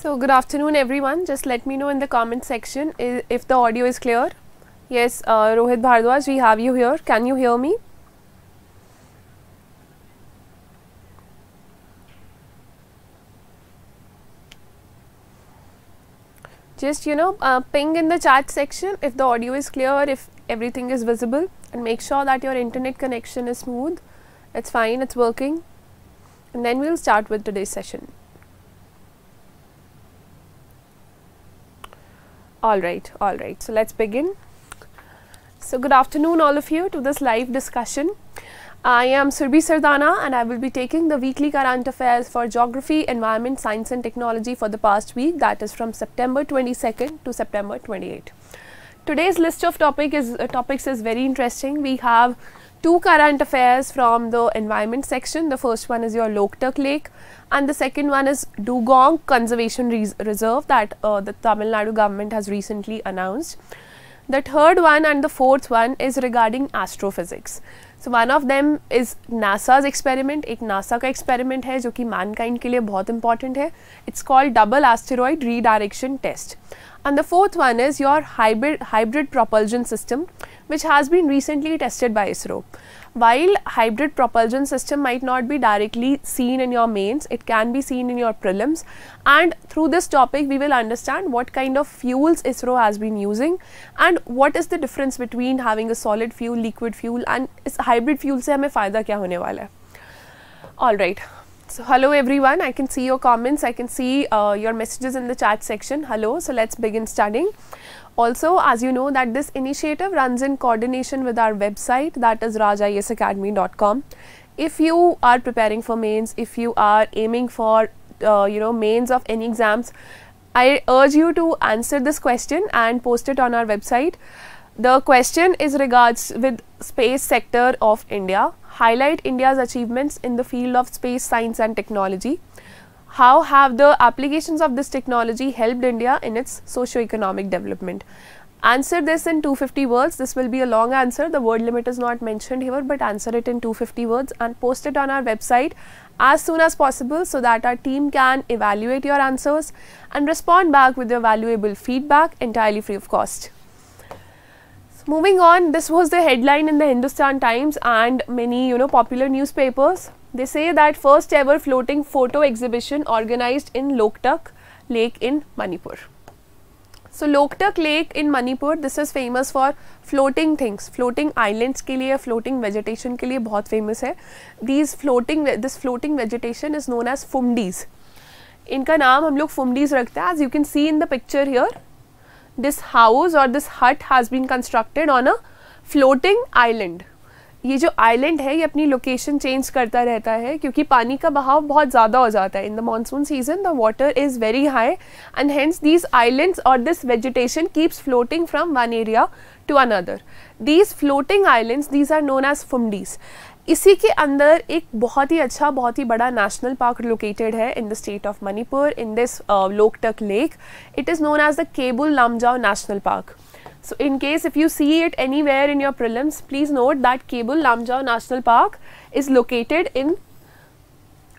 So good afternoon everyone. Just let me know in the comment section if the audio is clear. Yes, uh, Rohit Bhardwaj, we have you here. Can you hear me? Just, you know, uh, ping in the chat section if the audio is clear, if everything is visible and make sure that your internet connection is smooth. It's fine, it's working. And then we'll start with today's session. all right all right so let's begin so good afternoon all of you to this live discussion I am Surbhi Sardana and I will be taking the weekly current affairs for geography, environment, science and technology for the past week that is from September 22nd to September 28th. Today's list of topic is, uh, topics is very interesting. We have two current affairs from the environment section. The first one is your Loktak Lake and the second one is Dugong Conservation Res Reserve that uh, the Tamil Nadu government has recently announced the third one and the fourth one is regarding astrophysics. So, one of them is NASA's experiment, a NASA's experiment hai, jo ki mankind ke liye important hai. It's called double asteroid redirection test. And the fourth one is your hybrid, hybrid propulsion system, which has been recently tested by ISRO while hybrid propulsion system might not be directly seen in your mains, it can be seen in your prelims. And through this topic, we will understand what kind of fuels ISRO has been using and what is the difference between having a solid fuel, liquid fuel and is hybrid fuel se hame fayda kya hone wala hai. All right. So, hello everyone. I can see your comments. I can see uh, your messages in the chat section. Hello. So, let's begin studying. Also, as you know that this initiative runs in coordination with our website that is rajisacademy.com. If you are preparing for mains, if you are aiming for uh, you know mains of any exams, I urge you to answer this question and post it on our website. The question is regards with space sector of India. Highlight India's achievements in the field of space science and technology how have the applications of this technology helped India in its socio-economic development? Answer this in 250 words. This will be a long answer. The word limit is not mentioned here, but answer it in 250 words and post it on our website as soon as possible so that our team can evaluate your answers and respond back with your valuable feedback entirely free of cost. moving on, this was the headline in the Hindustan Times and many, you know, popular newspapers they say that first ever floating photo exhibition organized in Loktak Lake in Manipur. So, Loktak Lake in Manipur, this is famous for floating things, floating islands ke liye, floating vegetation ke liye bahut famous hai. These floating, this floating vegetation is known as fumdis. Inka naam hum log fumdis rakhte hai, as you can see in the picture here. This house or this hut has been constructed on a floating island. ये जो island है ये अपनी location change करता रहता है क्योंकि पानी का बहाव बहुत ज़्यादा हो जाता है in the monsoon season the water is very high and hence these islands और this vegetation keeps floating from one area to another these floating islands these are known as phumdis इसी के अंदर एक बहुत ही अच्छा बहुत ही बड़ा नेशनल पार्क लोकेटेड है in the state of Manipur in this Loktak lake it is known as the Keibul Lamjao national park So, in case if you see it anywhere in your prelims, please note that Cable Lamjao National Park is located in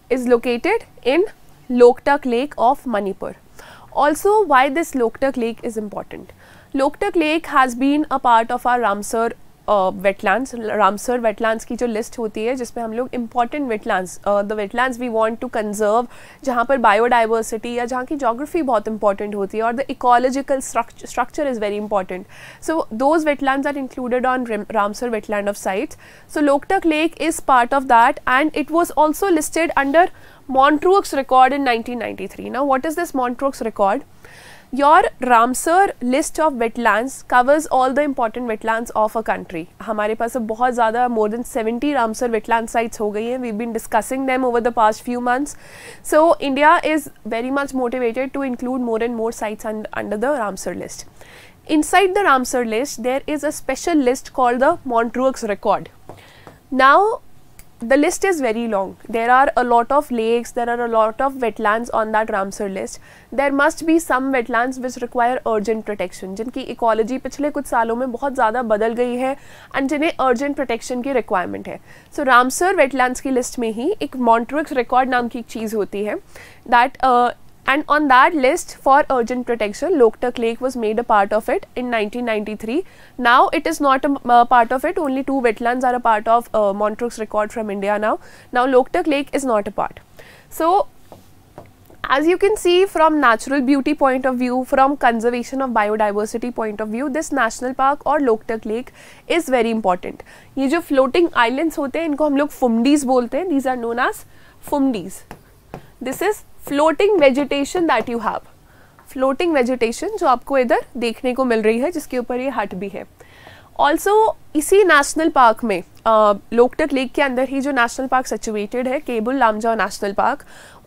is located in Loktak Lake of Manipur. Also, why this Loktak Lake is important? Loktak Lake has been a part of our Ramsar wetlands Ramsar wetlands की जो list होती है जिसमें हम लोग important wetlands the wetlands we want to conserve जहाँ पर biodiversity या जहाँ की जोग्राफी बहुत इंपॉर्टेंट होती है और the ecological structure is very important so those wetlands are included on Ramsar wetland of sites so Loktak lake is part of that and it was also listed under Montreux record in nineteen ninety three ना what is this Montreux record your Ramsar list of wetlands covers all the important wetlands of a country. हमारे पास अब more than 70 Ramsar wetland sites हो we We've been discussing them over the past few months. So India is very much motivated to include more and more sites un under the Ramsar list. Inside the Ramsar list, there is a special list called the Montreux record. Now the list is very long. There are a lot of lakes, there are a lot of wetlands on that Ramsar list. There must be some wetlands which require urgent protection, jinki ecology pichle kuch saalon mein bahut zyada badal gayi hai and jinhe urgent protection ki requirement hai So Ramsar wetlands ki list mein hi ek Montreux record naam ki ek cheez hoti hai that uh, And on that list for urgent protection, Loktak Lake was made a part of it in 1993. Now it is not a, a uh, part of it, only two wetlands are a part of uh, Montreux record from India now. Now Loktak Lake is not a part. So as you can see from natural beauty point of view, from conservation of biodiversity point of view, this national park or Loktak lake is very important. These floating islands होते हैं इनको हम लोग फुमडीज बोलते हैं These are known as phumdis This is floating vegetation that you have floating vegetation जो आपको इधर देखने को मिल रही है जिसके ऊपर ये हट भी है ऑल्सो इसी नेशनल पार्क में लोकटक लेक के अंदर ही जो नेशनल पार्क सिचुएटेड है केबुल लामजाओ नेशनल पार्क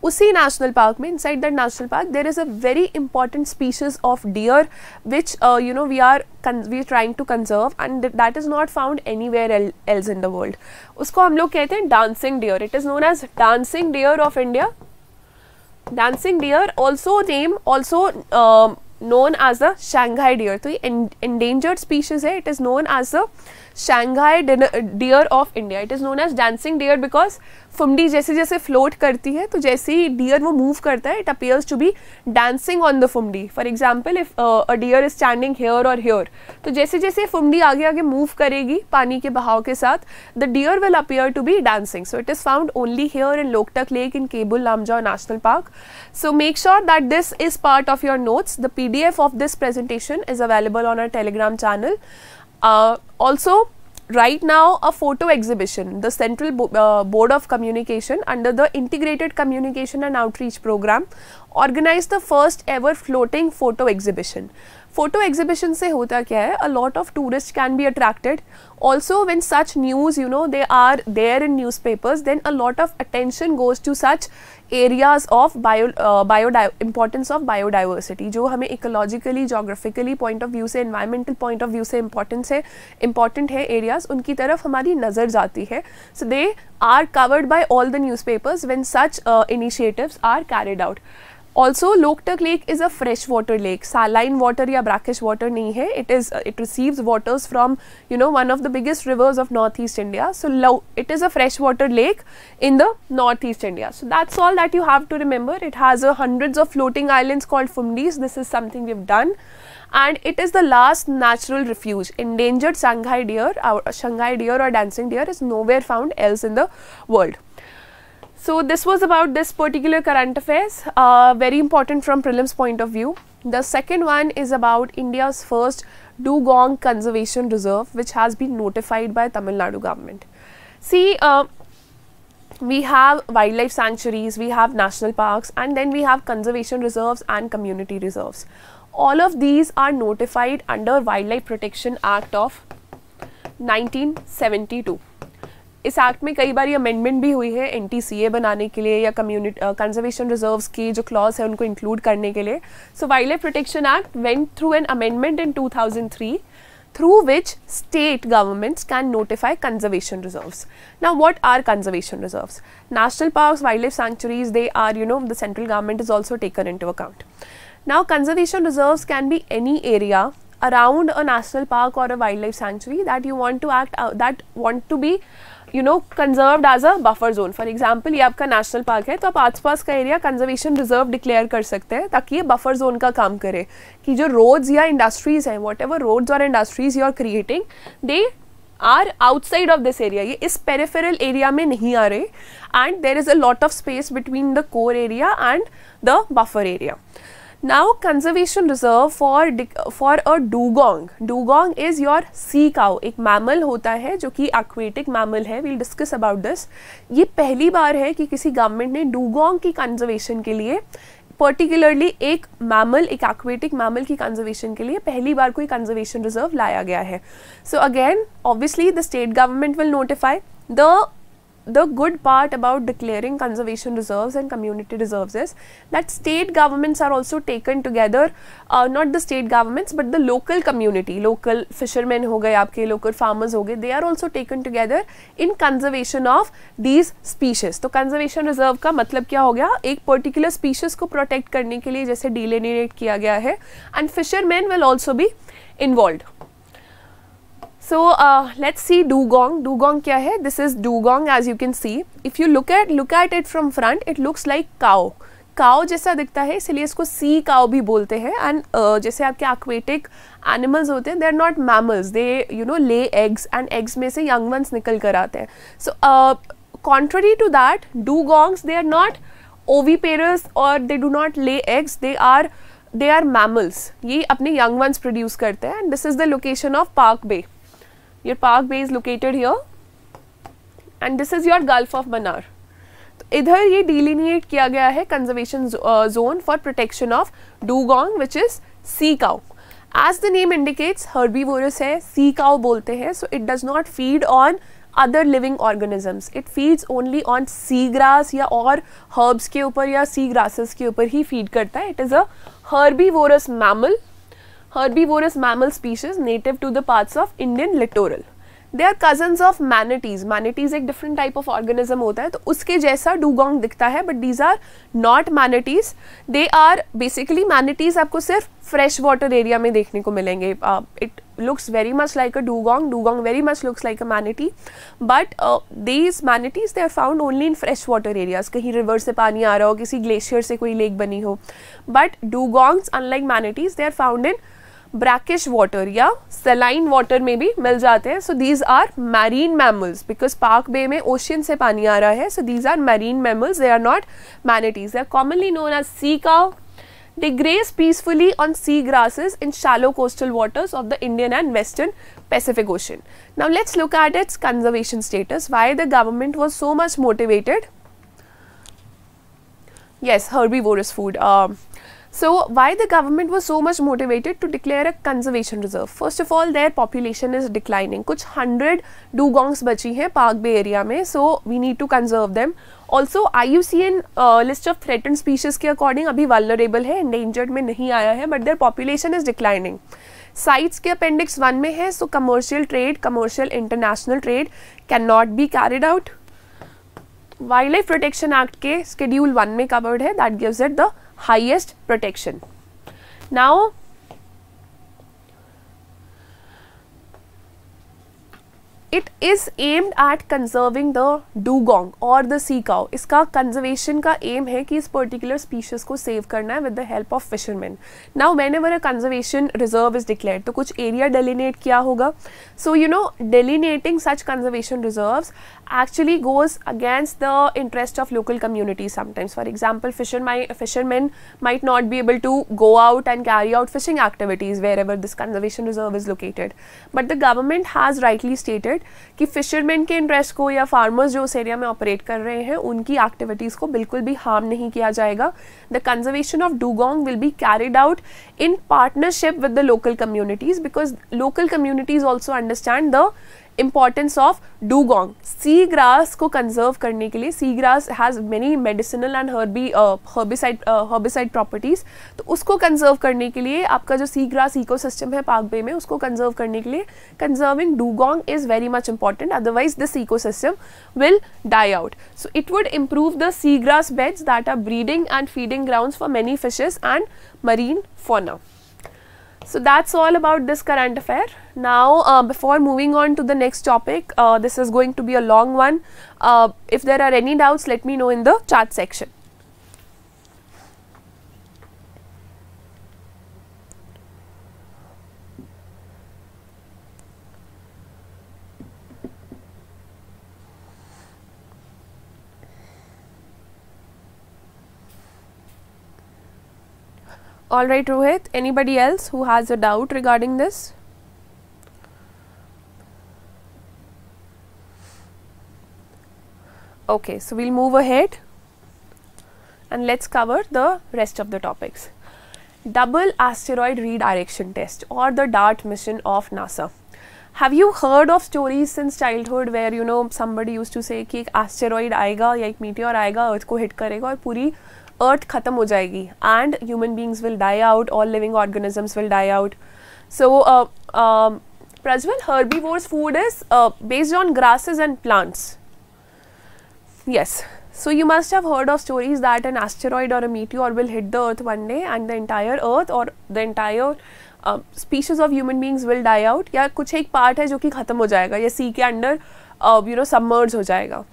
उसी नेशनल पार्क में inside that national park there is a very important species of deer which you know we are we trying to conserve and that is not found anywhere else in the world उसको हम लोग कहते हैं dancing deer it is known as dancing deer of India dancing deer also name also known as a Sangai deer तो ये endangered species है it is known as a Sangai deer of India it is known as dancing deer because phumdi जैसे जैसे float करती है तो जैसे ही dear वो मूव करता है it appears to be dancing on the phumdi for example if a deer is standing here और हेयर तो जैसे जैसे फुमडी आगे आगे मूव करेगी पानी के बहाव के साथ the deer will appear to be dancing so it is found only here in Loktak lake in Keibul Lamjao national park so make sure that this is part of your notes the P D F of this presentation is available on our Telegram channel also right now a photo exhibition the central Bo uh, board of communication under the integrated communication and outreach program organized the first ever floating photo exhibition photo exhibition से होता क्या है a lot of tourist can be attracted also when such news you know they are there in newspapers then a lot of attention goes to such areas of bio bio importance of biodiversity जो हमें ecologically geographically point of view से environmental point of view से importance है important है areas उनकी तरफ हमारी नज़र जाती है so they are covered by all the newspapers when such initiative are carried out Also, Loktak Lake is a freshwater lake, saline water or brackish water. Nahi It is uh, it receives waters from you know one of the biggest rivers of northeast India. So, lo it is a freshwater lake in the northeast India. So, that's all that you have to remember. It has uh, hundreds of floating islands called Fumdis. This is something we've done. And it is the last natural refuge. Endangered Shanghai deer, our Shanghai deer or dancing deer is nowhere found else in the world. So this was about this particular current affairs, uh, very important from prelims point of view. The second one is about India's first Dugong Conservation Reserve which has been notified by Tamil Nadu government. See, uh, we have wildlife sanctuaries, we have national parks and then we have conservation reserves and community reserves. All of these are notified under Wildlife Protection Act of 1972. इस act में कई बार amendment भी हुई है N बनाने के लिए या कम्युनिटी कंजर्वेशन रिजर्व की जो क्लॉज है उनको इंक्लूड करने के लिए so wildlife protection act went through an amendment in two through which state governments can notify conservation reserves now what are conservation reserves national parks wildlife sanctuaries they are you know the central government is also taken into account now conservation reserves can be any area around a national park or a wildlife sanctuary that you want to act uh, that want to be you know conserve as a buffer zone for example ये आपका national park है तो आप आसपास का area conservation reserve declare कर सकते हैं ताकि ये बफर जोन का काम करे कि जो रोड्स या इंडस्ट्रीज़ हैं वॉट एवर रोड्स और industries you are creating they are outside of this area ये इस पेरेफेरल एरिया में नहीं आ रहे and there is a lot of space between the core area and the buffer area Now conservation reserve for for a dugong. Dugong is your sea cow. एक mammal होता है जो कि aquatic mammal है. We'll discuss about this. ये पहली बार है कि किसी government ने dugong की conservation के लिए पर्टिकुलरली एक मैमल एक एक्वेटिक मैमल की कंजर्वेशन के लिए पहली बार कोई कंजर्वेशन रिजर्व लाया गया है so again obviously the state government will notify the the good part about declaring conservation reserves and community reserves is that state governments are also taken together uh, not the state governments but the local community local fishermen ho gaye aapke local farmers ho gaye they are also taken together in conservation of these species to conservation reserve ka matlab kya ho gaya ek particular species ko protect karne ke liye jaise delineate kiya gaya hai and fishermen will also be involved so uh, let's see dugong क्या है this is is dugong as you can see if you look look look at it from front it looks like cow cow जैसा दिखता है इसलिए इसको सी काओ भी बोलते हैं एंड uh, जैसे आपके एक्वेटिक एनिमल्स होते हैं they are not mammals they you know lay eggs and eggs में से यंग वंस निकल कर आते हैं so contrary to that dugongs they are not oviparous और they do not lay eggs they are they are mammals ये अपने young ones produce करते हैं and this is the location of Palk Bay your park bay is located here and this is your gulf of manar तो इधर ये डिलिनिएट किया गया है conservation zone for protection of dugong which is sea cow as the name indicates herbivorous है sea cow बोलते हैं so it does not feed on other living organisms it feeds only on sea grass या और herbs के ऊपर या सी grasses के ऊपर ही फीड करता है it is a herbivorous mammal herbivorous mammal species native to the parts of Indian littoral. They are cousins of manatees manatees एक डिफरेंट टाइप ऑफ ऑर्गेनिज्म होता है तो उसके जैसा डूगोंग दिखता है but these are not manatees they are basically manatees आपको सिर्फ फ्रेश वाटर एरिया में देखने को मिलेंगे it looks very much like a dugong dugong very much looks like a manatee but these manatees they are found only in fresh water areas कहीं river से पानी आ रहा हो किसी ग्लेशियर से कोई लेक बनी हो but dugongs unlike manatees they are found in brackish water या सेलाइन वाटर में भी मिल जाते हैं so these are marine mammals because Palk Bay में ओशियन से पानी आ रहा है so these are marine mammals they are not manatees they are commonly known as sea cow they graze peacefully on sea grasses in shallow coastal waters of the Indian and western Pacific ocean now let's look at its conservation status why the government was so much motivated yes herbivorous food So why the government was so much motivated to declare a conservation reserve? First of all, their population is declining. कुछ hundred dugongs बची हैं Park Bay area में, so we need to conserve them. Also I U C N list of threatened species के according अभी vulnerable है endangered में नहीं आया है but their population is declining CITES के अपेंडिक्स वन में है so commercial trade commercial international trade can not be carried out wildlife protection act के स्केड्यूल वन में कवर्ड है that gives it the highest protection. Now, it is aimed at conserving the dugong or the sea cow. इसका conservation ka aim है कि इस particular species को save करना with the help of fishermen. Now whenever a conservation reserve is declared, तो kuch area delineate किया hoga. So you know delineating such conservation reserves actually goes against the interest of local communities sometimes. For example, fishermen might not be able to go out and carry out fishing activities wherever this conservation reserve is located. But the government has rightly stated कि fisherman के interest को या farmers जो उस area में operate कर रहे हैं उनकी एक्टिविटीज़ को बिल्कुल भी हार्म नहीं किया जाएगा the conservation of dugong will be carried out in partnership with the local communities because local communities also understand the importance of dugong sea grass को कंजर्व करने के लिए sea grass has many medicinal and herbi herbicide herbicide properties तो उसको conserve करने के लिए आपका जो सी ग्रास इकोसिस्टम है पाकबे बे में उसको कंजर्व करने के लिए conserving dugong is very much important otherwise this ecosystem will die out so it would improve the sea grass beds that are breeding and feeding ground for many fishes and marine fauna So that's all about this current affair. Now, uh, before moving on to the next topic, uh, this is going to be a long one. Uh, if there are any doubts, let me know in the chat section. All right, Rohit, anybody else who has a doubt regarding this? Okay, so we'll move ahead and let's cover the rest of the topics. Double asteroid redirection test or the DART mission of NASA. Have you heard of stories since childhood where you know somebody used to say कि asteroid aayega ya ek meteor aayega earth ko hit karega aur puri." Earth ख़त्म हो जाएगी and human beings will die out all living organisms will die out so Prajwal, herbivore's food is uh, based on grasses and plants. Yes. So you must have heard of stories that an asteroid or a meteor will hit the earth one day and the entire earth or the entire uh, species of human beings will die out या कुछ एक part है जो कि ख़त्म हो जाएगा या sea के अंडर यू नो submerged हो जाएगा.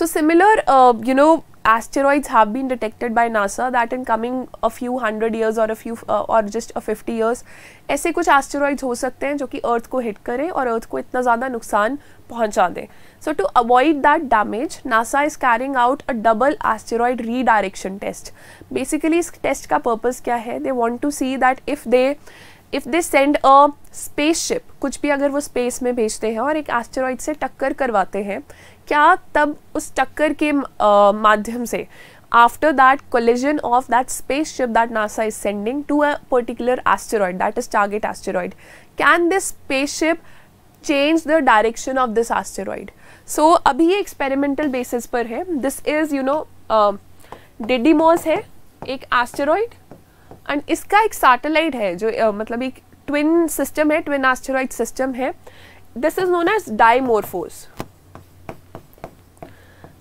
So similar uh, you know asteroids have been detected by NASA that in coming a few hundred years or a few uh, or just a 50 years ऐसे कुछ asteroids हो सकते हैं जो कि अर्थ को हिट करें और अर्थ को इतना ज़्यादा नुकसान पहुंचा दें so to avoid that damage NASA is carrying out a double asteroid redirection test basically इस टेस्ट का पर्पज़ क्या है they want to see that if they if they send a spaceship कुछ भी अगर वो स्पेस में भेजते हैं और एक एस्टेरॉइड से टक्कर करवाते हैं क्या तब उस टक्कर के uh, माध्यम से after that collision of that spaceship that NASA is sending to a particular asteroid that is target asteroid can this spaceship change the direction of this asteroid so अभी ये experimental basis पर है this is you know Didymos है एक asteroid and इसका एक satellite है जो uh, मतलब एक ट्विन सिस्टम है ट्विन एस्टेरॉइड सिस्टम है this is known as Dimorphos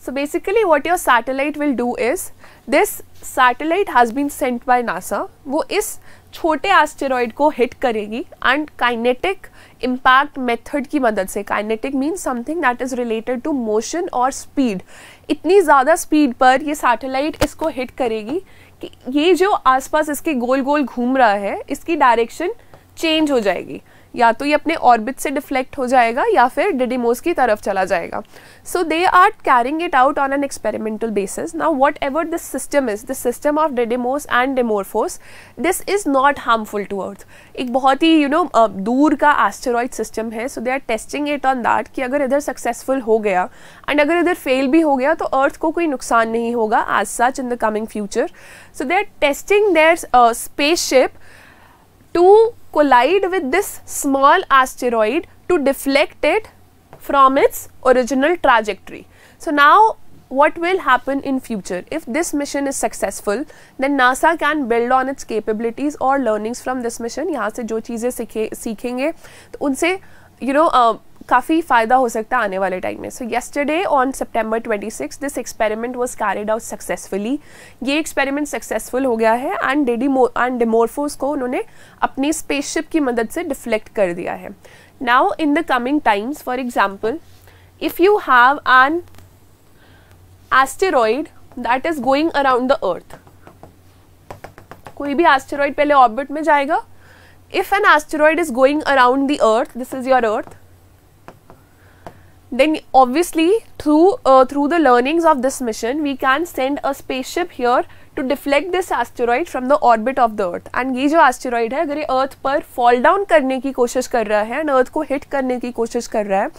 so basically what your satellite will do is this satellite has been sent by NASA वो इस छोटे एस्टेरॉयड को हिट करेगी एंड काइनेटिक इम्पैक्ट मेथड की मदद से kinetic means something that is related to motion और speed इतनी ज़्यादा स्पीड पर ये सैटेलाइट इसको हिट करेगी कि ये जो आसपास इसके गोल गोल घूम रहा है इसकी डायरेक्शन चेंज हो जाएगी या तो ये अपने ऑर्बिट से डिफ्लेक्ट हो जाएगा या फिर डिडीमोस की तरफ चला जाएगा so they are carrying it out on an experimental basis now whatever this system is this system of Didymos and Dimorphos this is not harmful to earth एक बहुत ही यू नो दूर का एस्टेरॉइड सिस्टम है so they are testing it on that कि अगर इधर successful हो गया एंड अगर इधर फेल भी हो गया तो अर्थ को कोई नुकसान नहीं होगा as such in the coming future so they are testing their spaceship to collide with this small asteroid to deflect it from its original trajectory. So now what will happen in future if this mission is successful then nasa can build on its capabilities or learnings from this mission yahan se jo cheeze sikhe, seekhenge to unse you know uh, काफ़ी फ़ायदा हो सकता है आने वाले time में so yesterday on September twenty six this experiment was carried out successfully ये experiment successful हो गया है एंड डेडी एंड डेमोरफोस को उन्होंने अपनी स्पेसशिप की मदद से डिफ्लेक्ट कर दिया है now in the coming times for example if you have an asteroid that is going around the earth कोई भी एस्टेरॉयड पहले ऑर्बिट में जाएगा if an asteroid is going around the earth this is your earth then obviously through uh, through the learnings of this mission we can send a spaceship here to deflect this asteroid from the orbit of the earth and ये जो asteroid है अगर ये अर्थ पर fall down करने की कोशिश कर रहा है एंड अर्थ को हिट करने की कोशिश कर रहा है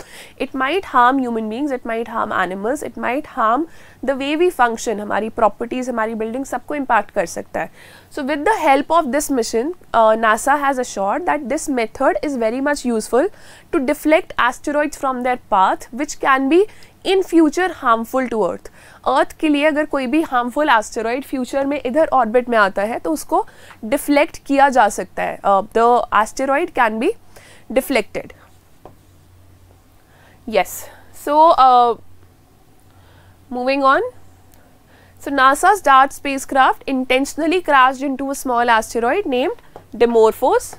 it might harm human beings it might harm animals it might harm the way we function हमारी प्रॉपर्टीज़ हमारी बिल्डिंग सबको इम्पैक्ट कर सकता है so with the help of this mission NASA has assure that this method is very much useful to deflect asteroids from their path which can be in future harmful to earth earth के लिए अगर कोई भी harmful asteroid future में इधर orbit में आता है तो उसको डिफ्लेक्ट किया जा सकता है the asteroid can be deflected yes so moving on so NASA's DART space intentionally crash into a small asteroid named Dimorphos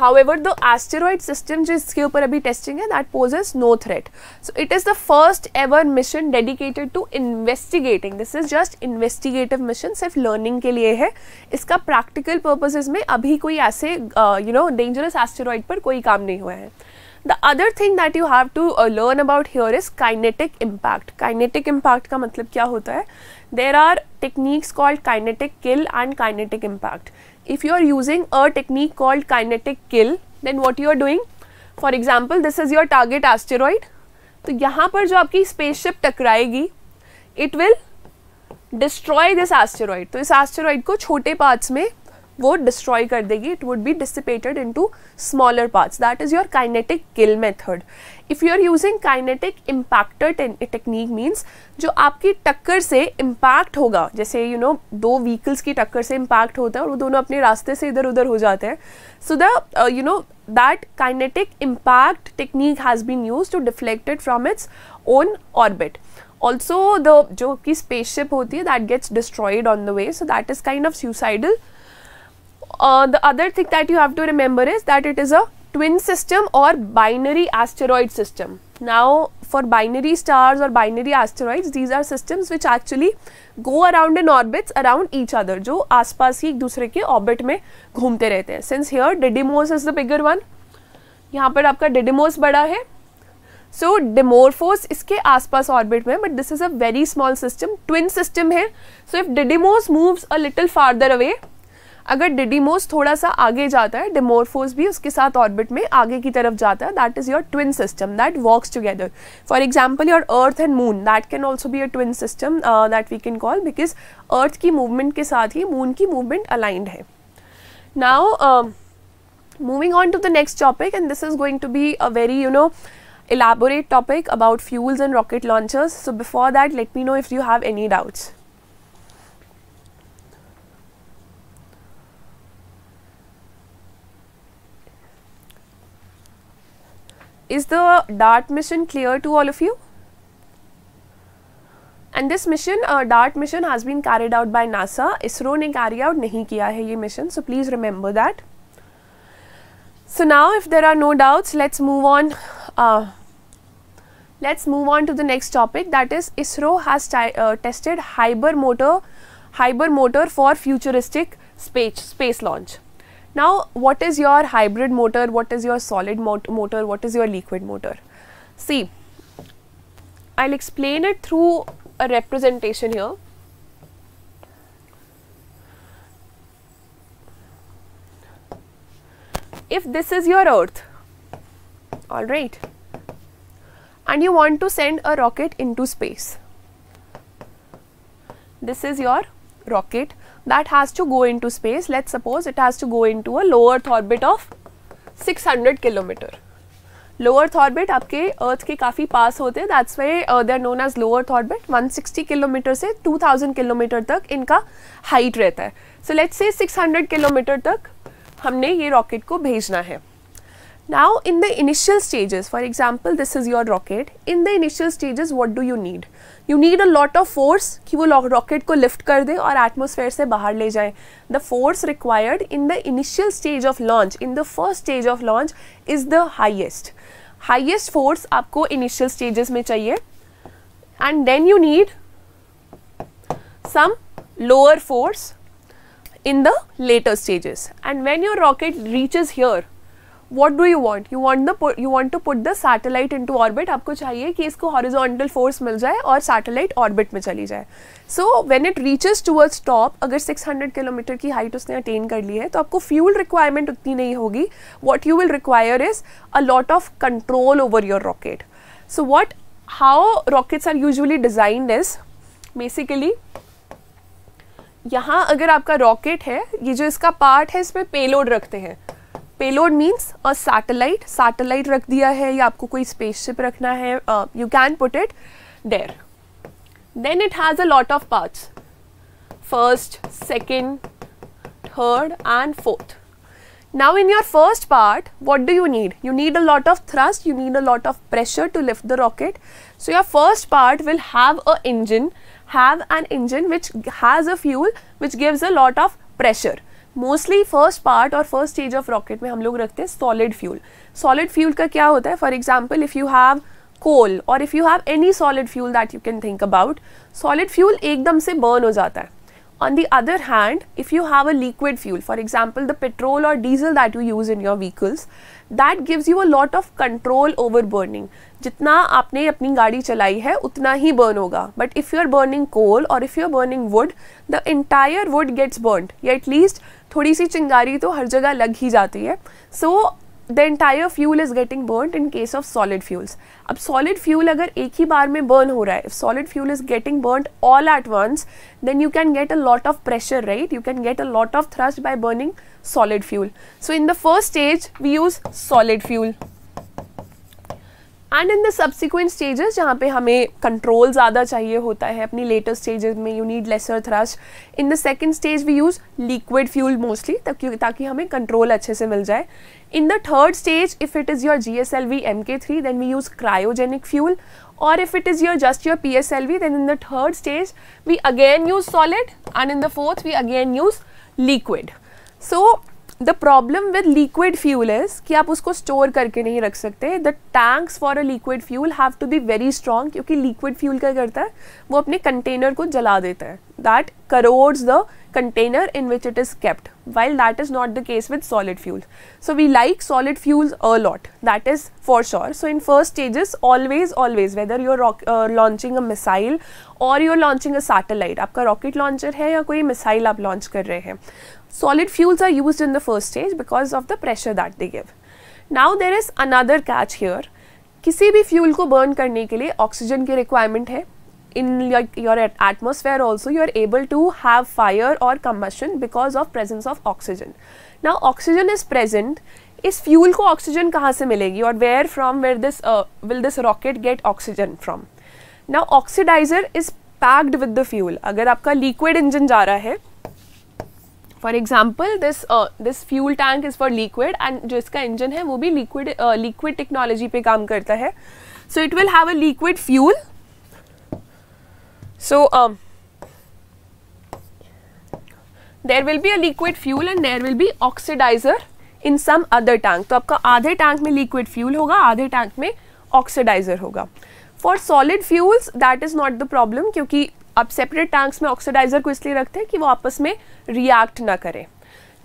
however the asteroid system जो इसके ऊपर अभी testing है that poses no threat so it is the first ever mission dedicated to investigating this is just investigative mission सिर्फ learning के लिए है इसका practical purposes में अभी कोई ऐसे uh, you know dangerous asteroid पर कोई काम नहीं हुआ है the other thing that you have to learn about here is kinetic impact kinetic impact का मतलब क्या होता है there are techniques called kinetic kill and kinetic impact if you are using a technique called kinetic kill then what you are doing for example this is your target asteroid तो यहाँ पर जो आपकी स्पेसशिप टकराएगी it will destroy this asteroid तो इस asteroid को छोटे पार्ट्स में वो डिस्ट्रॉय कर देगी it would be dissipated into smaller parts that is your kinetic kill method if you are using kinetic impactor technique means जो आपकी टक्कर से इम्पैक्ट होगा जैसे यू you नो know, दो व्हीकल्स की टक्कर से इम्पैक्ट होता है और वो दोनों अपने रास्ते से इधर उधर हो जाते हैं so the you know that kinetic impact technique has been use to deflected from its own orbit also the जो कि स्पेसशिप होती है that gets destroyed on the way so that is kind of suicidal the other thing that you have to remember is that it is a twin system और binary asteroid system now for binary stars और binary asteroids these are systems which actually go around in orbits around each other जो आसपास ही एक दूसरे के orbit में घूमते रहते हैं since here Didymos is the bigger one यहाँ पर आपका डिडिमोस बड़ा है सो डिमोरफोस इसके आसपास ऑर्बिट में but this is a very small system twin system है so if Didymos moves a little farther away अगर डिडीमोस थोड़ा सा आगे जाता है डिमोरफोस भी उसके साथ ऑर्बिट में आगे की तरफ जाता है that is your twin system that walks together for example your earth and moon that can also be a twin system that we can call because earth की मूवमेंट के साथ ही मून की मूवमेंट अलाइंड है now moving on to the next topic and this is going to be a very you know elaborate topic about fuels and rocket launchers so before that let me know if you have any doubts is the DART mission clear to all of you? And this mission, a uh, DART mission has been carried out by NASA. ISRO ne carry out nahi kiya hai ye mission. So, please remember that. So, now if there are no doubts, let's move on. Uh, let's move on to the next topic. That is ISRO has uh, tested hyper motor, hyper motor for futuristic space, space launch. Now, what is your hybrid motor? What is your solid mot motor? What is your liquid motor? See, I'll explain it through a representation here. If this is your earth, all right, and you want to send a rocket into space, this is your rocket that has to go into space. Let's suppose it has to go into a low Earth orbit of 600 kilometer. Low earth orbit आपके earth के काफ़ी पास होते हैं that's why they are known as low earth orbit 160 kilometre से 2000 kilometre तक इनका height रहता है सो लेट्स से 600 किलोमीटर तक हमने ये रॉकेट को भेजना है now in the initial stages for example this is your rocket in the initial stages what do you need you need a lot of force कि वो रॉकेट को lift कर दे और एटमोसफेयर से बाहर ले जाए the force required in the initial stage of launch in the first stage of launch is the highest highest force आपको इनिशियल स्टेजेस में चाहिए and then you need some lower force in the later stages and when your rocket reaches here what do you want you want to you want to put the satellite into orbit आपको चाहिए कि इसको horizontal force मिल जाए और satellite orbit में चली जाए so when it reaches towards top अगर सिक्स हंड्रेड किलोमीटर की हाइट उसने अटेन कर ली है तो आपको फ्यूल रिक्वायरमेंट उतनी नहीं होगी what you will require is a lot of control over your rocket so what how rockets are usually designed is basically यहाँ अगर आपका रॉकेट है ये जो इसका पार्ट है इसमें पेलोड रखते हैं payload means a Satellite satellite रख hai है या आपको कोई स्पेसशिप रखना है you can put it there then it has a lot of parts first, second, third and fourth. Now in your first part, what do you need? You need a lot of thrust, you need a lot of pressure to lift the rocket. So your first part will have a engine, have an engine which has a fuel which gives a lot of pressure. Mostly first part और first stage of rocket में हम लोग रखते हैं solid fuel solid fuel का क्या होता है for example if you have coal और if you have any solid fuel that you can think about solid fuel एकदम से बर्न हो जाता है on the other hand if you have a liquid fuel for example the petrol और diesel that you use in your vehicles that gives you a lot of control over burning जितना आपने अपनी गाड़ी चलाई है उतना ही बर्न होगा but if you are burning coal और if you are burning wood the entire wood gets burn या एटलीस्ट थोड़ी सी चिंगारी तो हर जगह लग ही जाती है so the entire fuel is getting burn in case of solid fuels अब सॉलिड फ्यूल अगर एक ही बार में बर्न हो रहा है solid fuel is getting burn all at once then you can get a lot of pressure right you can get a lot of thrust by burning solid fuel so in the first stage we use solid fuel and in the subsequent stages जहाँ पे हमें control ज़्यादा चाहिए होता है अपनी later stages में you need lesser thrust in the second stage we use liquid fuel mostly ताकि हमें कंट्रोल अच्छे से मिल जाए in the third stage if it is your G S L V M K three then we use cryogenic fuel और if it is your just your P S L V then in the third stage we again use solid and in the fourth we again use liquid so the problem with liquid fuel is कि आप उसको store करके नहीं रख सकते the tanks for a liquid fuel have to be very strong क्योंकि liquid fuel क्या करता है वो अपने कंटेनर को जला देता है that corrodes the container in which it is kept while that is not the case with solid fuels. So, we like solid fuels a lot that is for sure. So, in first stages always always whether you are uh, launching a missile or you are launching a satellite आपका rocket launcher है या कोई missile आप launch कर रहे हैं solid fuels are used in the first stage because of the pressure that they give. Now there is another catch here किसी भी fuel को burn करने के लिए oxygen की requirement है in your, your atmosphere also you are able to have fire or combustion because of presence of oxygen now oxygen is present इस fuel को ऑक्सीजन कहाँ से मिलेगी और where from where this will this rocket get oxygen from now oxidiser is packed with the fuel अगर आपका liquid engine जा रहा है for example this this fuel tank is for liquid and जो इसका इंजन है वो भी लिक्विड लिक्विड टेक्नोलॉजी पे काम करता है so it will have a liquid fuel So, um, there will be a liquid fuel and there will be oxidizer in some other tank. तो आपका आधे tank mein liquid fuel होगा आधे tank mein oxidizer hoga For solid fuels that is not the problem क्योंकि आप separate tanks में oxidizer को इसलिए रखते हैं कि वो आपस में react ना करें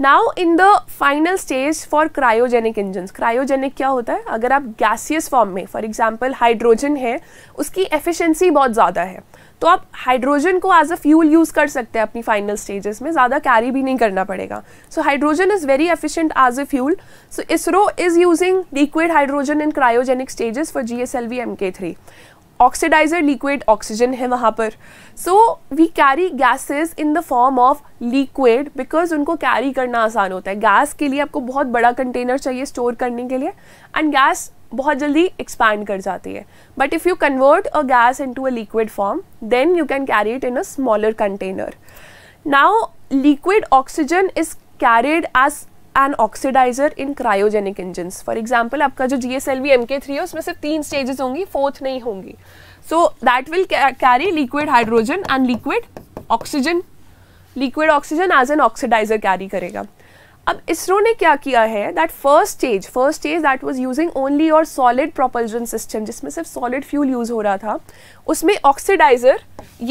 now in the final stage for cryogenic engine cryogenic क्या होता है अगर आप गैसियस फॉर्म में फॉर एग्जाम्पल हाइड्रोजन है उसकी एफिशेंसी बहुत ज़्यादा है तो आप हाइड्रोजन को एज अ फ्यूल यूज़ कर सकते हैं अपनी फाइनल स्टेजेस में ज़्यादा कैरी भी नहीं करना पड़ेगा so hydrogen is very efficient as a fuel so ISRO is using liquid hydrogen in cryogenic stages for G S L V M K three oxidiser liquid oxygen है वहाँ पर so we carry gases in the form of liquid because उनको कैरी करना आसान होता है gas के लिए आपको बहुत बड़ा कंटेनर चाहिए स्टोर करने के लिए एंड गैस बहुत जल्दी एक्सपैंड कर जाती है but if you convert a gas into a liquid form then you can carry it in a smaller container now liquid oxygen is carried as an oxidiser in cryogenic engine for example आपका जो G S L V M K three है उसमें सिर्फ तीन stages होंगी fourth नहीं होंगी so that will carry liquid hydrogen and liquid oxygen liquid oxygen as an oxidiser carry करेगा अब इसरो ने क्या किया है that first stage first stage that was using only और सॉलिड प्रोपल्जन सिस्टम जिसमें सिर्फ सॉलिड फ्यूल यूज हो रहा था उसमें ऑक्सीडाइजर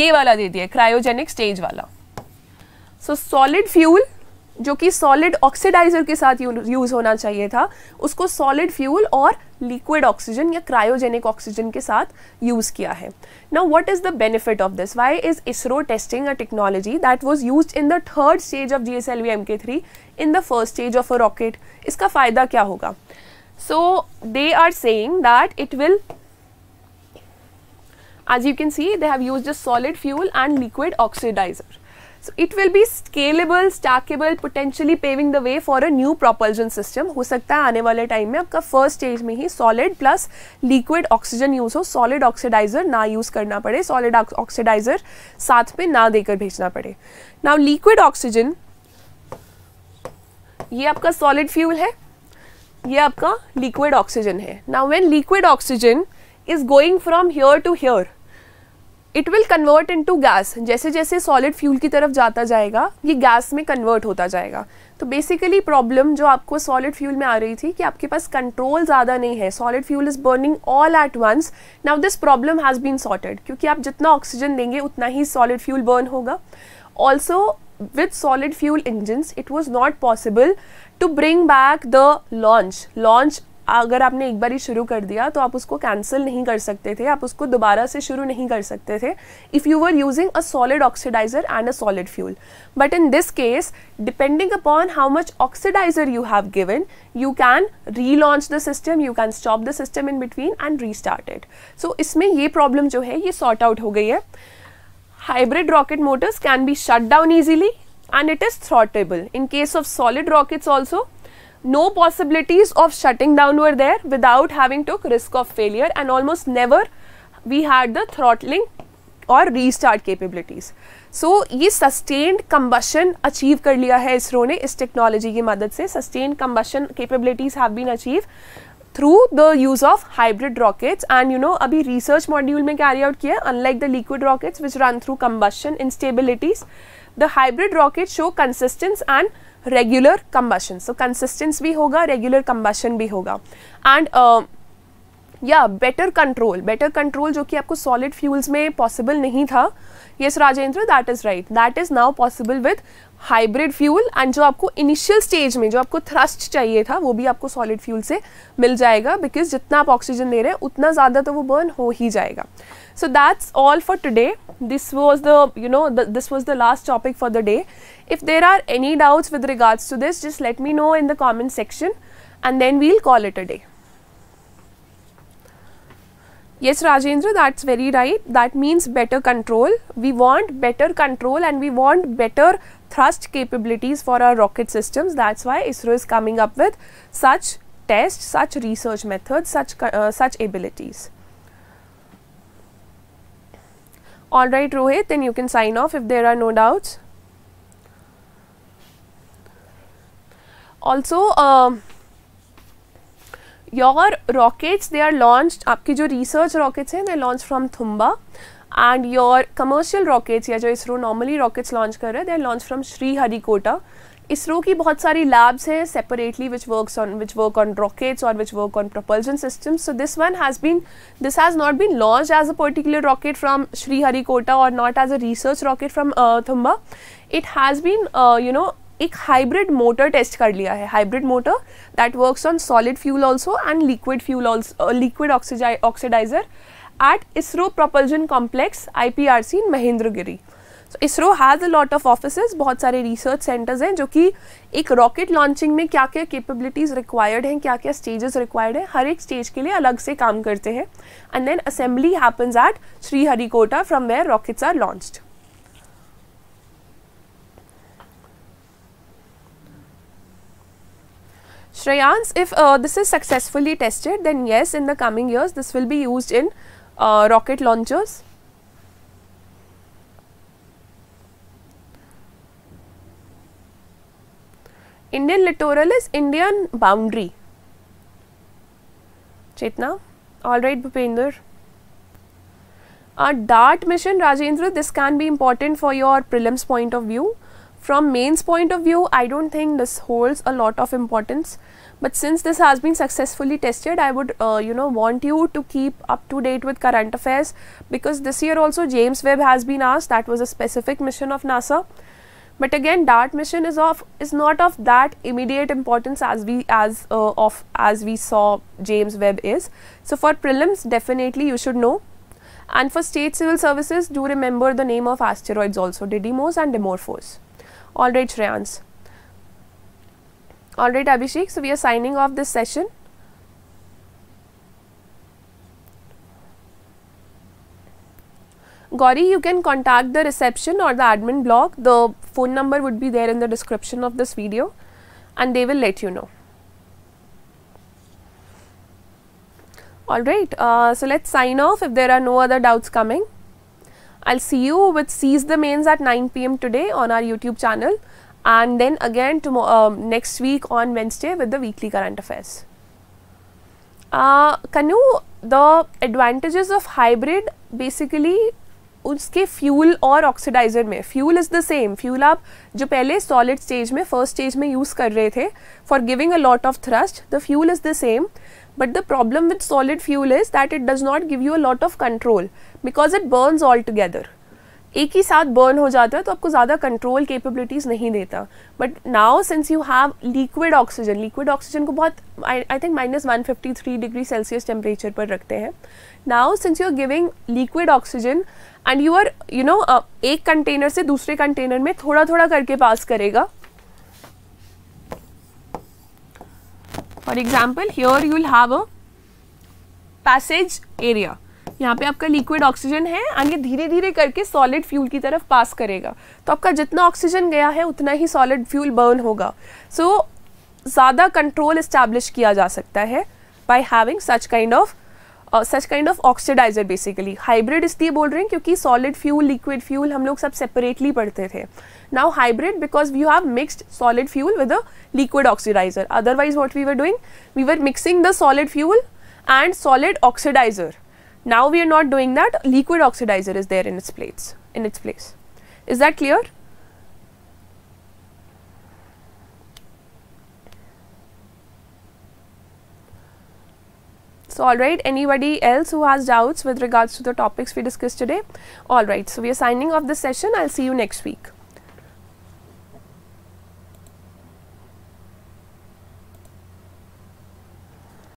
ये वाला दे दिया क्रायोजेनिक स्टेज वाला सो सॉलिड फ्यूल जो कि सॉलिड ऑक्सीडाइजर के साथ यूज़ होना चाहिए था उसको सॉलिड फ्यूल और लिक्विड ऑक्सीजन या क्रायोजेनिक ऑक्सीजन के साथ यूज़ किया है now what is the benefit of this why is ISRO testing a technology that was used in the third stage of G S L V M K three in the first stage of a rocket इसका फ़ायदा क्या होगा so they are saying that it will as you can see they have used a solid fuel and liquid oxidiser So it will be scalable, stackable, potentially paving the way for a new propulsion system. हो सकता है आने वाले time में आपका first stage में ही solid plus liquid oxygen use हो सॉलिड ऑक्सीडाइजर ना यूज़ करना पड़े सॉलिड ऑक्सीडाइजर साथ में ना देकर भेजना पड़े नाउ लिक्विड ऑक्सीजन ये आपका सॉलिड फ्यूल है ये आपका लिक्विड ऑक्सीजन है now when liquid oxygen is going from here to here it will convert into gas जैसे जैसे सॉलिड फ्यूल की तरफ जाता जाएगा ये गैस में कन्वर्ट होता जाएगा तो बेसिकली प्रॉब्लम जो आपको सॉलिड फ्यूल में आ रही थी कि आपके पास कंट्रोल ज़्यादा नहीं है solid fuel is burning all at once now this problem has been sorted क्योंकि आप जितना ऑक्सीजन देंगे उतना ही सॉलिड फ्यूल बर्न होगा also with solid fuel engines it was not possible to bring back the launch launch अगर आपने एक बार ही शुरू कर दिया तो आप उसको कैंसिल नहीं कर सकते थे आप उसको दोबारा से शुरू नहीं कर सकते थे if you were using a solid oxidiser and a solid fuel but in this case depending upon how much oxidiser you have given you can relaunch the system you can stop the system in between and restart it so इसमें ये problem जो है ये sort out हो गई है hybrid rocket motors can be shut down easily and it is throttleable in case of solid rockets also no possibilities of shutting down were there without having took risk of failure and almost never we had the throttling or restart capabilities. So, ye sustained combustion achieved kar liya hai ISRO ne is technology ki madad se sustained combustion capabilities have been achieved through the use of hybrid rockets and you know abhi research module mein carry out kiya unlike the liquid rockets which run through combustion instabilities the hybrid rockets show consistence and regular combustion so consistence भी होगा regular combustion भी होगा and या better control better control जो कि आपको solid fuels में possible नहीं था yes Rajendra that is right that is now possible with hybrid fuel and जो आपको इनिशियल स्टेज में जो आपको थ्रस्ट चाहिए था वो भी आपको सॉलिड फ्यूल से मिल जाएगा बिकॉज जितना आप ऑक्सीजन दे रहे हैं उतना ज़्यादा तो वो बर्न हो ही जाएगा so that's all for today this was the you know this was the last topic for the day if there are any doubts with regards to this just let me know in the comment section and then we'll call it a day Yes, Rajendra, that's very right. That means better control. We want better control and we want better thrust capabilities for our rocket systems. That's why ISRO is coming up with such tests, such research methods, such, uh, such abilities. Alright Rohit, then you can sign off if there are no doubts. Also, uh, your rockets they are launch आपकी जो research rockets हैं they launch from Thumba and your commercial rockets या जो ISRO normally rockets launch कर रहे हैं they are launch from Sriharikota ISRO की बहुत सारी लैब्स हैं separately which work on which work on rockets और which work on propulsion system so this one has been this has not been launch as a particular rocket from Sriharikota और not as a research rocket from Thumba it has been you know एक hybrid motor test कर लिया है hybrid motor that works on solid fuel also and liquid fuel liquid oxidiser at ISRO propulsion complex IPRC in Mahendragiri so ISRO has a lot of office बहुत सारे research centres हैं जो कि एक रॉकेट लॉन्चिंग में क्या क्या केपेबिलिटीज रिक्वायर्ड हैं क्या क्या स्टेजेस रिक्वायर्ड हैं हर एक स्टेज के लिए अलग से काम करते हैं and then assembly happens at Sriharikota from where rockets are launched Shreyans, if uh, this is successfully tested, then yes, in the coming years, this will be used in uh, rocket launchers. Indian littoral is Indian boundary. Chetna? Alright, Bhupender. A DART mission, Rajendra, this can be important for your prelims point of view. From mains point of view, I don't think this holds a lot of importance. But since this has been successfully tested, I would, uh, you know, want you to keep up to date with current affairs because this year also James Webb has been asked. That was a specific mission of NASA. But again, DART mission is of is not of that immediate importance as we as uh, of as we saw James Webb is. So for prelims, definitely you should know and for state civil services, do remember the name of asteroids also, Didymos and Dimorphos. All right, Shreyans. All right, Abhishek. So, we are signing off this session. Gauri, you can contact the reception or the admin blog. The phone number would be there in the description of this video and they will let you know. Alright, uh, so let's sign off if there are no other doubts coming. I'll see you with Seize the Mains at 9 pm today on our YouTube channel and then again tomorrow, um, next week on Wednesday with the weekly current affairs. Uh, you the advantages of hybrid basically उसके fuel और oxidiser में fuel is the same fuel आप जो पहले solid stage में first stage में use कर रहे थे for giving a lot of thrust the fuel is the same but the problem with solid fuel is that it does not give you a lot of control because it burns all together एक ही साथ burn हो जाता है तो आपको ज़्यादा control capabilities नहीं देता but now since you have liquid oxygen liquid oxygen को बहुत I think minus one fifty three degree Celsius temperature पर रखते हैं now since you are giving liquid oxygen and you are you know एक container से दूसरे container में थोड़ा थोड़ा करके पास करेगा for example you're you'll will have a passage यहाँ पे आपका लिक्विड ऑक्सीजन है और ये धीरे धीरे करके सॉलिड फ्यूल की तरफ पास करेगा तो आपका जितना ऑक्सीजन गया है उतना ही सॉलिड फ्यूल बर्न होगा सो so, ज़्यादा कंट्रोल इस्टेब्लिश किया जा सकता है by having such kind of such kind of oxidiser basically hybrid इसलिए बोल रहे हैं क्योंकि सॉलिड फ्यूल लिक्विड फ्यूल हम लोग सब सेपरेटली पढ़ते थे now hybrid because you have mixed solid fuel with a liquid oxidiser otherwise what we were doing we were mixing the solid fuel and solid oxidiser now we are not doing that liquid oxidiser is there in its place. In its place is that clear So, alright, anybody else who has doubts with regards to the topics we discussed today? Alright, so we are signing off this session. I'll see you next week.